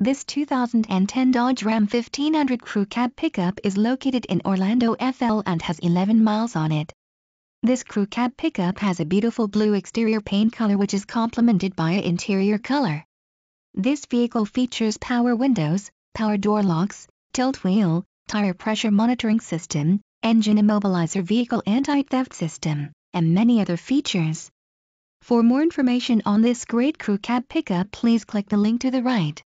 This 2010 Dodge Ram 1500 Crew Cab pickup is located in Orlando FL and has 11 miles on it. This crew cab pickup has a beautiful blue exterior paint color which is complemented by an interior color. This vehicle features power windows, power door locks, tilt wheel, tire pressure monitoring system, engine immobilizer vehicle anti-theft system, and many other features. For more information on this great crew cab pickup please click the link to the right.